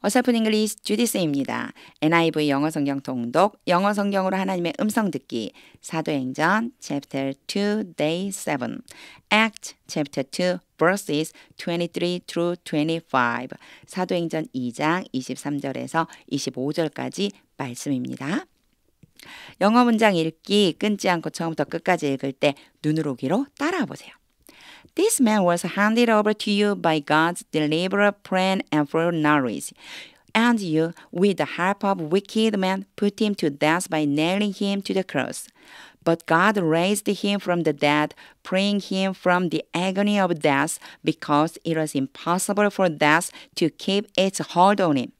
어설픈 잉글리스 주디스입니다. NIV 영어 성경 통독, 영어 성경으로 하나님의 음성 듣기, 사도행전 c h 2 day 7, Act chapter 2 verses 23 through 25, 사도행전 2장 23절에서 25절까지 말씀입니다. 영어 문장 읽기 끊지 않고 처음부터 끝까지 읽을 때 눈으로 귀로 따라 보세요. This man was handed over to you by God's deliberate plan and foreknowledge, And you, with the help of wicked men, put him to death by nailing him to the cross. But God raised him from the dead, freeing him from the agony of death, because it was impossible for death to keep its hold on him.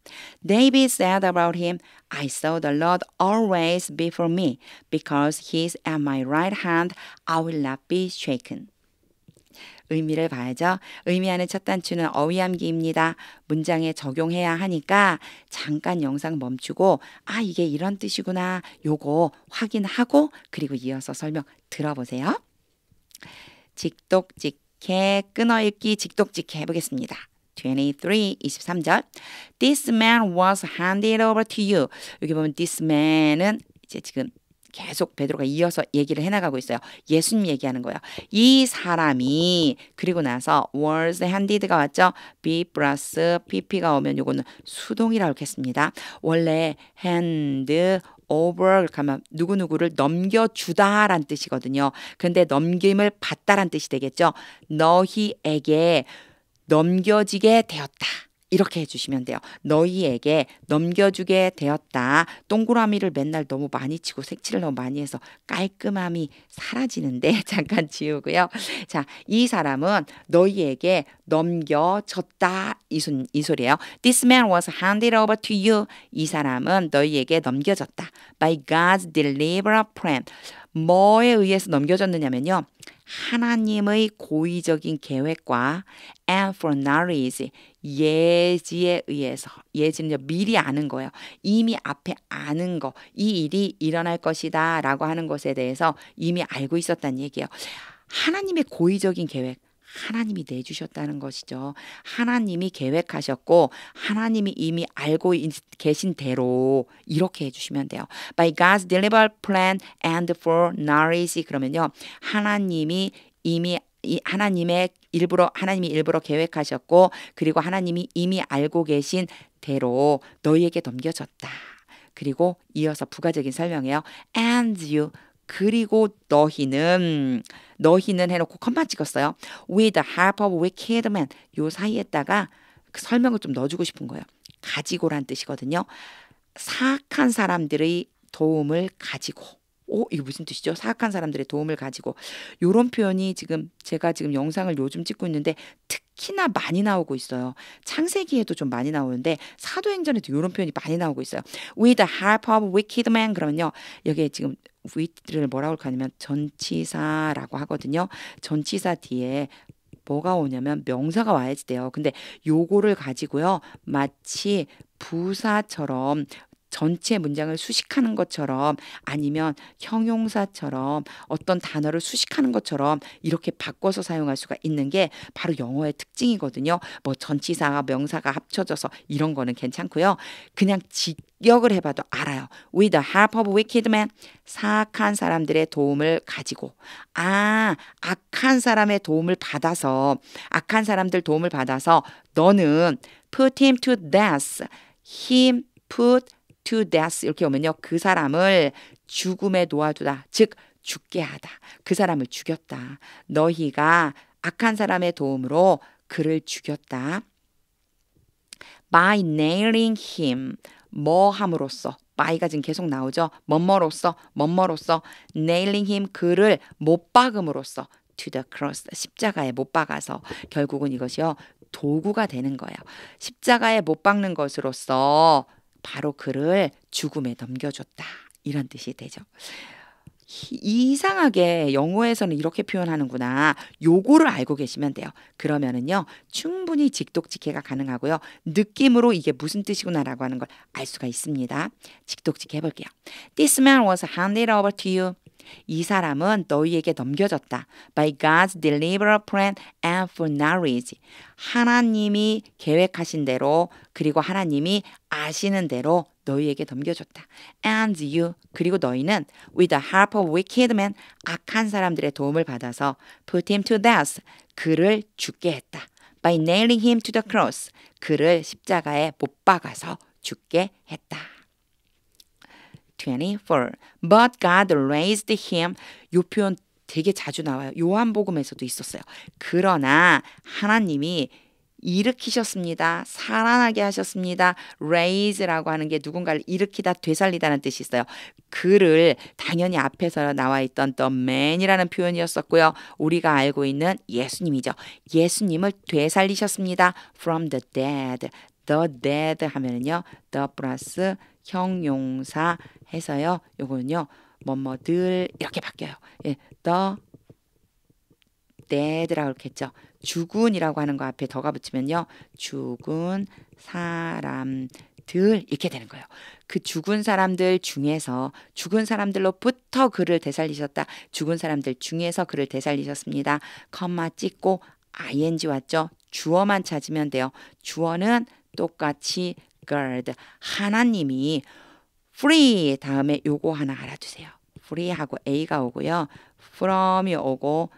David said about him, I saw the Lord always before me, because he is at my right hand, I will not be shaken. 의미를 봐야죠. 의미하는 첫 단추는 어휘암기입니다. 문장에 적용해야 하니까 잠깐 영상 멈추고 아 이게 이런 뜻이구나 요거 확인하고 그리고 이어서 설명 들어보세요. 직독직해 끊어읽기 직독직해 해보겠습니다. 23, 23절. This man was handed over to you. 여기 보면 this man은 이제 지금 계속 베드로가 이어서 얘기를 해나가고 있어요. 예수님 얘기하는 거예요. 이 사람이 그리고 나서 was handed가 왔죠. be 플러스 pp가 오면 요거는 수동이라고 했습니다. 원래 hand over 가면 누구누구를 넘겨주다란 뜻이거든요. 근데 넘김을 받다란 뜻이 되겠죠. 너희에게 넘겨지게 되었다. 이렇게 해주시면 돼요. 너희에게 넘겨주게 되었다. 동그라미를 맨날 너무 많이 치고 색칠을 너무 많이 해서 깔끔함이 사라지는데 잠깐 지우고요. 자, 이 사람은 너희에게 넘겨졌다. 이, 손, 이 소리예요. This man was handed over to you. 이 사람은 너희에게 넘겨졌다. By God's d e l i v e r e plan. 뭐에 의해서 넘겨졌느냐면요. 하나님의 고의적인 계획과 emphonaries 예지에 의해서 예지는 미리 아는 거예요. 이미 앞에 아는 거, 이 일이 일어날 것이다라고 하는 것에 대해서 이미 알고 있었다는 얘기예요. 하나님의 고의적인 계획. 하나님이 내주셨다는 것이죠. 하나님이 계획하셨고 하나님이 이미 알고 계신 대로 이렇게 해주시면 돼요. By God's deliberate plan and for knowledge 그러면요. 하나님이 이미 하나님의 일부러 하나님이 일부러 계획하셨고 그리고 하나님이 이미 알고 계신 대로 너희에게 넘겨졌다. 그리고 이어서 부가적인 설명이에요. And you 그리고 너희는 너희는 해놓고 컴마 찍었어요. With the help of wicked men 요 사이에다가 그 설명을 좀 넣어주고 싶은 거예요. 가지고란 뜻이거든요. 사악한 사람들의 도움을 가지고 오 이게 무슨 뜻이죠? 사악한 사람들의 도움을 가지고 요런 표현이 지금 제가 지금 영상을 요즘 찍고 있는데 특히나 많이 나오고 있어요. 창세기에도 좀 많이 나오는데 사도행전에도 요런 표현이 많이 나오고 있어요. With the help of wicked men 그러면요. 여기에 지금 위를 뭐라고 하냐면 전치사라고 하거든요. 전치사 뒤에 뭐가 오냐면 명사가 와야지 돼요. 근데 요거를 가지고요. 마치 부사처럼 전체 문장을 수식하는 것처럼 아니면 형용사처럼 어떤 단어를 수식하는 것처럼 이렇게 바꿔서 사용할 수가 있는 게 바로 영어의 특징이거든요. 뭐 전치사와 명사가 합쳐져서 이런 거는 괜찮고요. 그냥 직역을 해봐도 알아요. With the help of wicked men, 사악한 사람들의 도움을 가지고 아 악한 사람의 도움을 받아서 악한 사람들 도움을 받아서 너는 put him to death, him put to death 이렇게 오면요. 그 사람을 죽음에 놓아두다. 즉 죽게 하다. 그 사람을 죽였다. 너희가 악한 사람의 도움으로 그를 죽였다. by nailing him 뭐 함으로써 by가 지금 계속 나오죠. 뭐뭐로써 뭐뭐로써 nailing him 그를 못 박음으로써 to the cross 십자가에 못 박아서 결국은 이것이요 도구가 되는 거예요. 십자가에 못 박는 것으로써 바로 그를 죽음에 넘겨줬다. 이런 뜻이 되죠. 이상하게 영어에서는 이렇게 표현하는구나. 요거를 알고 계시면 돼요. 그러면은요, 충분히 직독직해가 가능하고요. 느낌으로 이게 무슨 뜻이구나라고 하는 걸 알 수가 있습니다. 직독직해 볼게요. This man was handed over to you. 이 사람은 너희에게 넘겨졌다. By God's deliverer plan and for knowledge. 하나님이 계획하신 대로 그리고 하나님이 아시는 대로 너희에게 넘겨줬다. And you 그리고 너희는 with the help of wicked men 악한 사람들의 도움을 받아서 put him to death 그를 죽게 했다. By nailing him to the cross 그를 십자가에 못 박아서 죽게 했다. 24. But God raised him. 요 표현 되게 자주 나와요. 요한복음에서도 있었어요. 그러나 하나님이 일으키셨습니다. 살아나게 하셨습니다. raise라고 하는 게 누군가를 일으키다 되살리다는 뜻이 있어요. 그를 당연히 앞에서 나와 있던 the man이라는 표현이었었고요. 우리가 알고 있는 예수님이죠. 예수님을 되살리셨습니다. from the dead. the dead 하면은요. the 플러스 형용사 해서요. 요거는요. 뭐뭐들 이렇게 바뀌어요. 예, the 라고 이렇게 죠 죽은이라고 하는 거 앞에 더가 붙이면요. 죽은 사람들 이렇게 되는 거예요. 그 죽은 사람들 중에서 죽은 사람들로부터 그를 되살리셨다. 죽은 사람들 중에서 그를 되살리셨습니다. 컴마 찍고 ing 왔죠. 주어만 찾으면 돼요. 주어는 똑같이 God 하나님이 free 다음에 요거 하나 알아두세요. free하고 A가 오고요. from이 오고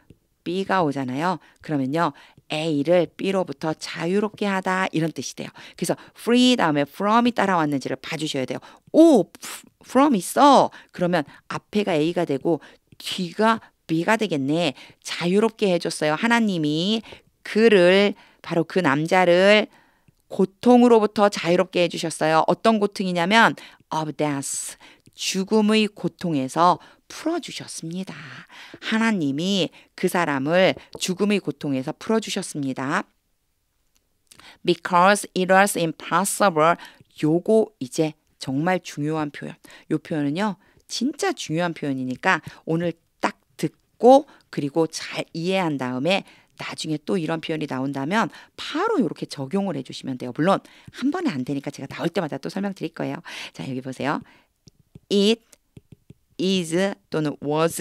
B가 오잖아요. 그러면요. A를 B로부터 자유롭게 하다 이런 뜻이 돼요. 그래서 free 다음에 from이 따라왔는지를 봐주셔야 돼요. 오, from 있어. 그러면 앞에가 A가 되고 뒤가 B가 되겠네. 자유롭게 해줬어요. 하나님이 그를 바로 그 남자를 고통으로부터 자유롭게 해주셨어요. 어떤 고통이냐면 of death, 죽음의 고통에서 풀어주셨습니다. 하나님이 그 사람을 죽음의 고통에서 풀어주셨습니다. Because it was impossible. 요거 이제 정말 중요한 표현. 요 표현은요, 진짜 중요한 표현이니까 오늘 딱 듣고 그리고 잘 이해한 다음에 나중에 또 이런 표현이 나온다면 바로 이렇게 적용을 해주시면 돼요. 물론 한 번에 안 되니까 제가 나올 때마다 또 설명드릴 거예요. 자 여기 보세요. It is 또는 was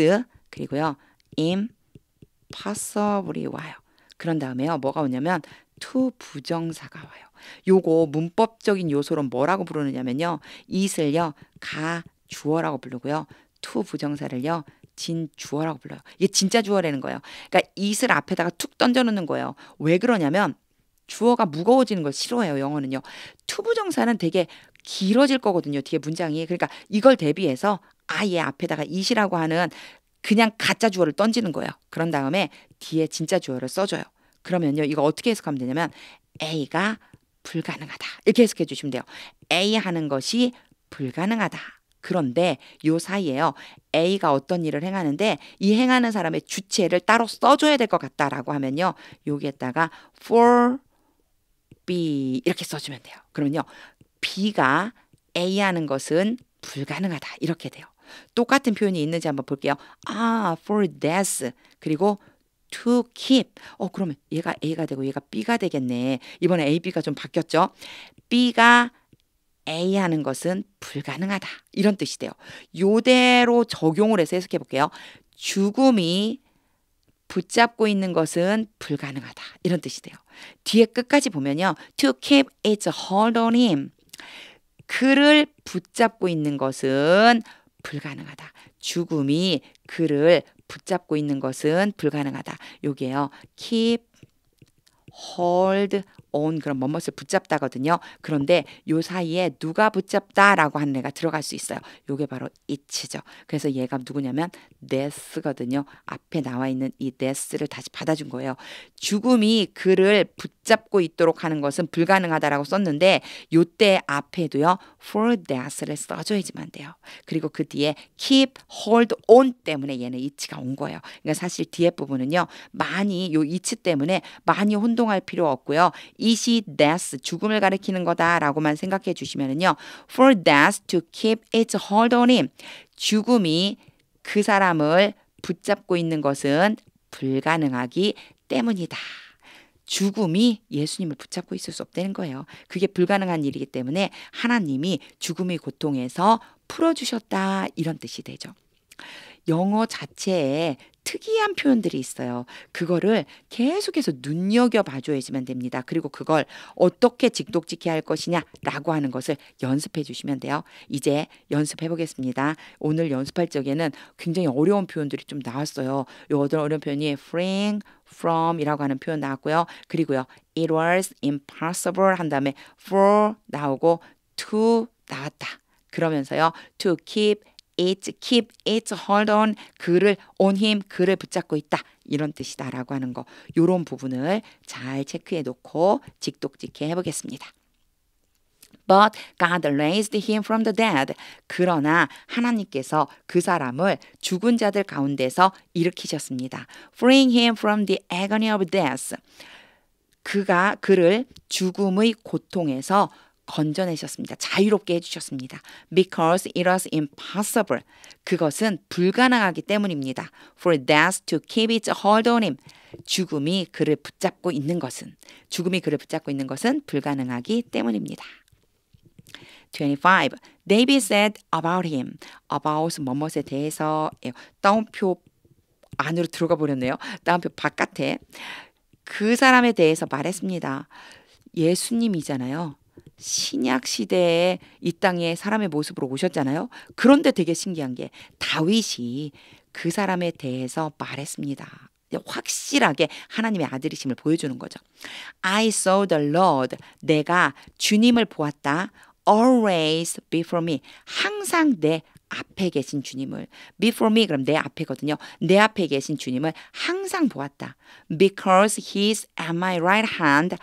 그리고요 impossible이 와요. 그런 다음에요 뭐가 오냐면 to 부정사가 와요. 요거 문법적인 요소로 뭐라고 부르느냐면요. it을요 가 주어라고 부르고요. to 부정사를요 진주어라고 불러요. 이게 진짜 주어라는 거예요. 그러니까 이슬 앞에다가 툭 던져놓는 거예요. 왜 그러냐면 주어가 무거워지는 걸 싫어해요. 영어는요. 투부정사는 되게 길어질 거거든요. 뒤에 문장이. 그러니까 이걸 대비해서 아예 앞에다가 이시라고 하는 그냥 가짜 주어를 던지는 거예요. 그런 다음에 뒤에 진짜 주어를 써줘요. 그러면요. 이거 어떻게 해석하면 되냐면 A가 불가능하다. 이렇게 해석해 주시면 돼요. A 하는 것이 불가능하다. 그런데 요 사이에요. A가 어떤 일을 행하는데 이 행하는 사람의 주체를 따로 써줘야 될 것 같다라고 하면요. 여기에다가 for B 이렇게 써주면 돼요. 그러면요. B가 A 하는 것은 불가능하다. 이렇게 돼요. 똑같은 표현이 있는지 한번 볼게요. 아, for d e a t 그리고 to keep. 어, 그러면 얘가 A가 되고 얘가 B가 되겠네. 이번에 A, B가 좀 바뀌었죠? B가 A하는 것은 불가능하다. 이런 뜻이 돼요. 요대로 적용을 해서 해석해 볼게요. 죽음이 붙잡고 있는 것은 불가능하다. 이런 뜻이 돼요. 뒤에 끝까지 보면요. To keep its hold on him. 그를 붙잡고 있는 것은 불가능하다. 죽음이 그를 붙잡고 있는 것은 불가능하다. 요게요. keep hold 온 그런 머뭇을 붙잡다거든요. 그런데 요 사이에 누가 붙잡다라고 하는 애가 들어갈 수 있어요. 요게 바로 it이죠. 그래서 얘가 누구냐면 t h 거든요 앞에 나와 있는 이 t h 를 다시 받아준 거예요. 죽음이 그를 붙잡고 있도록 하는 것은 불가능하다라고 썼는데 요 때 앞에도요. for that를 써줘야지만 돼요. 그리고 그 뒤에 keep, hold on 때문에 얘는 it가 온 거예요. 그러니까 사실 뒤에 부분은요. 많이 요 it치 때문에 많이 혼동할 필요 없고요. 이시 death 죽음을 가리키는 거다라고만 생각해 주시면은요. For death to keep its hold on him. 죽음이 그 사람을 붙잡고 있는 것은 불가능하기 때문이다. 죽음이 예수님을 붙잡고 있을 수 없다는 거예요. 그게 불가능한 일이기 때문에 하나님이 죽음의 고통에서 풀어주셨다. 이런 뜻이 되죠. 영어 자체에 특이한 표현들이 있어요. 그거를 계속해서 눈여겨 봐줘야지만 됩니다. 그리고 그걸 어떻게 직독직해 할 것이냐라고 하는 것을 연습해 주시면 돼요. 이제 연습해 보겠습니다. 오늘 연습할 적에는 굉장히 어려운 표현들이 좀 나왔어요. 요 어려운 표현이 freeing, from이라고 하는 표현 나왔고요. 그리고요. it was impossible 한 다음에 for 나오고 to 나왔다. 그러면서요. to keep it, keep it, hold on, 그를 on him, 그를 붙잡고 있다. 이런 뜻이다라고 하는 거. 요런 부분을 잘 체크해 놓고 직독직해 해보겠습니다. But God raised him from the dead. 그러나 하나님께서 그 사람을 죽은 자들 가운데서 일으키셨습니다. Freeing him from the agony of death. 그가 그를 죽음의 고통에서 건져내셨습니다. 자유롭게 해주셨습니다. Because it was impossible. 그것은 불가능하기 때문입니다. For death to keep its hold on him. 죽음이 그를 붙잡고 있는 것은 죽음이 그를 붙잡고 있는 것은 불가능하기 때문입니다. 25. David said about him. a b o u t 뭐뭐에 대해서 예, 따옴표 안으로 들어가 버렸네요. 따옴표 바깥에 그 사람에 대해서 말했습니다. 예수님이잖아요. 신약 시대에 이 땅에 사람의 모습으로 오셨잖아요. 그런데 되게 신기한 게 다윗이 그 사람에 대해서 말했습니다. 확실하게 하나님의 아들이심을 보여주는 거죠. I saw the Lord. 내가 주님을 보았다. Always before me. 항상 내 앞에 계신 주님을 before me 그럼 내 앞에거든요. 내 앞에 계신 주님을 항상 보았다. Because he s at my right hand.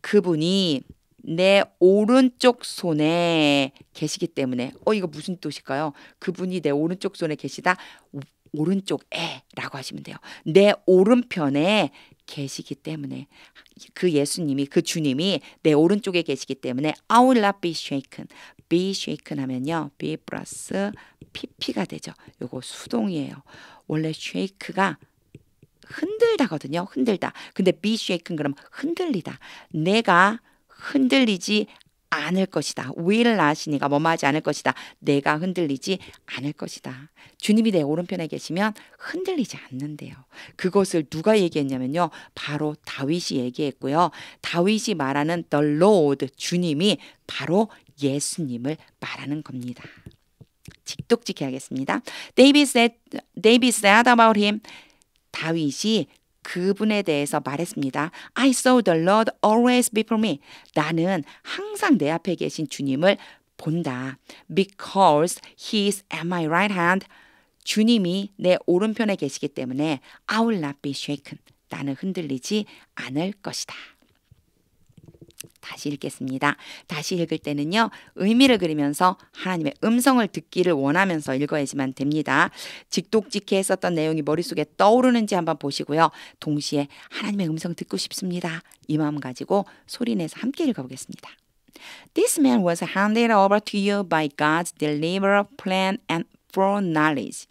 그분이 내 오른쪽 손에 계시기 때문에 어 이거 무슨 뜻일까요? 그분이 내 오른쪽 손에 계시다. 오, 오른쪽에라고 하시면 돼요. 내 오른편에 계시기 때문에 그 예수님이 그 주님이 내 오른쪽에 계시기 때문에 I will not be shaken. be shaken 하면요. be 플러스 pp가 되죠. 요거 수동이에요. 원래 shake가 흔들다거든요. 흔들다. 근데 be shaken 그럼 흔들리다. 내가 흔들리지 않을 것이다. will n o t 니까뭐 하지 않을 것이다. 내가 흔들리지 않을 것이다. 주님이 내 오른편에 계시면 흔들리지 않는데요. 그것을 누가 얘기했냐면요. 바로 다윗이 얘기했고요. 다윗이 말하는 the Lord 주님이 바로 예수님을 말하는 겁니다. 직독직해 하겠습니다. David said, David said about him. 다윗이 그분에 대해서 말했습니다. I saw the Lord always before me. 나는 항상 내 앞에 계신 주님을 본다. Because he is at my right hand. 주님이 내 오른편에 계시기 때문에 I will not be shaken. 나는 흔들리지 않을 것이다. 다시 읽겠습니다. 다시 읽을 때는요. 의미를 그리면서 하나님의 음성을 듣기를 원하면서 읽어야지만 됩니다. 직독직해 썼던 내용이 머릿속에 떠오르는지 한번 보시고요. 동시에 하나님의 음성 듣고 싶습니다. 이 마음 가지고 소리내서 함께 읽어보겠습니다. This man was handed over to you by God's d e l i v e r e plan and knowledge,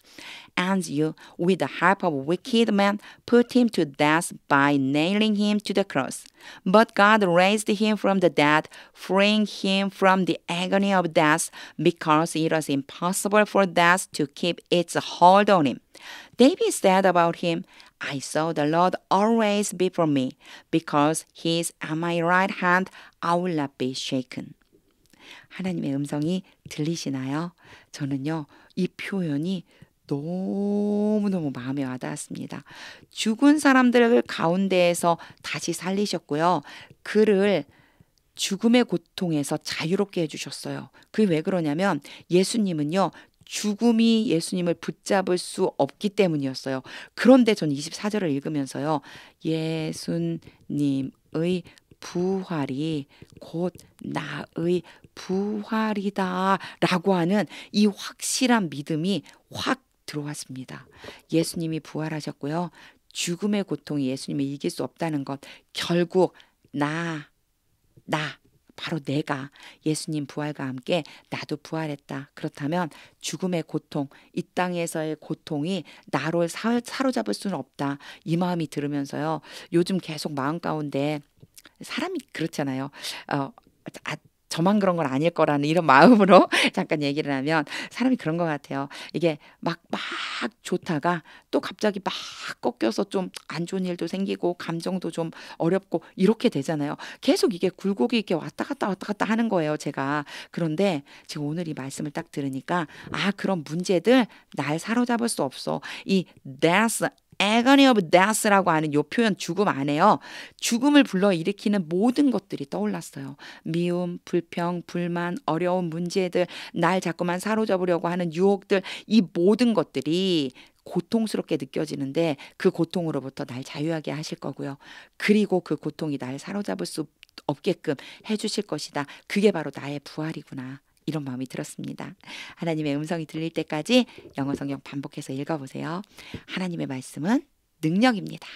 And you, with the help of wicked men, put him to death by nailing him to the cross. But God raised him from the dead, freeing him from the agony of death, because it was impossible for death to keep its hold on him. David said about him, I saw the Lord always before me, because he is at my right hand, I will not be shaken. 하나님의 음성이 들리시나요? 저는요, 이 표현이 너무너무 마음에 와닿았습니다. 죽은 사람들을 가운데에서 다시 살리셨고요. 그를 죽음의 고통에서 자유롭게 해주셨어요. 그게 왜 그러냐면 예수님은요, 죽음이 예수님을 붙잡을 수 없기 때문이었어요. 그런데 전 24절을 읽으면서요, 예수님의 부활이 곧 나의 부활이다라고 하는 이 확실한 믿음이 확 들어왔습니다. 예수님이 부활하셨고요. 죽음의 고통이 예수님이 이길 수 없다는 것 결국 나 나, 바로 내가 예수님 부활과 함께 나도 부활했다. 그렇다면 죽음의 고통, 이 땅에서의 고통이 나를 사, 사로잡을 수는 없다. 이 마음이 들으면서요. 요즘 계속 마음 가운데 사람이 그렇잖아요. 어, 아, 저만 그런 건 아닐 거라는 이런 마음으로 잠깐 얘기를 하면 사람이 그런 것 같아요. 이게 막, 막 좋다가 또 갑자기 막 꺾여서 좀 안 좋은 일도 생기고 감정도 좀 어렵고 이렇게 되잖아요. 계속 이게 굴곡이 이렇게 왔다 갔다 왔다 갔다 하는 거예요. 제가. 그런데 지금 오늘 이 말씀을 딱 들으니까 아, 그런 문제들 날 사로잡을 수 없어. 이 that's agony of death라고 하는 요 표현 죽음 안에요. 죽음을 불러일으키는 모든 것들이 떠올랐어요. 미움, 불평, 불만, 어려운 문제들, 날 자꾸만 사로잡으려고 하는 유혹들 이 모든 것들이 고통스럽게 느껴지는데 그 고통으로부터 날 자유하게 하실 거고요. 그리고 그 고통이 날 사로잡을 수 없게끔 해주실 것이다. 그게 바로 나의 부활이구나. 이런 마음이 들었습니다. 하나님의 음성이 들릴 때까지 영어 성경 반복해서 읽어보세요. 하나님의 말씀은 능력입니다.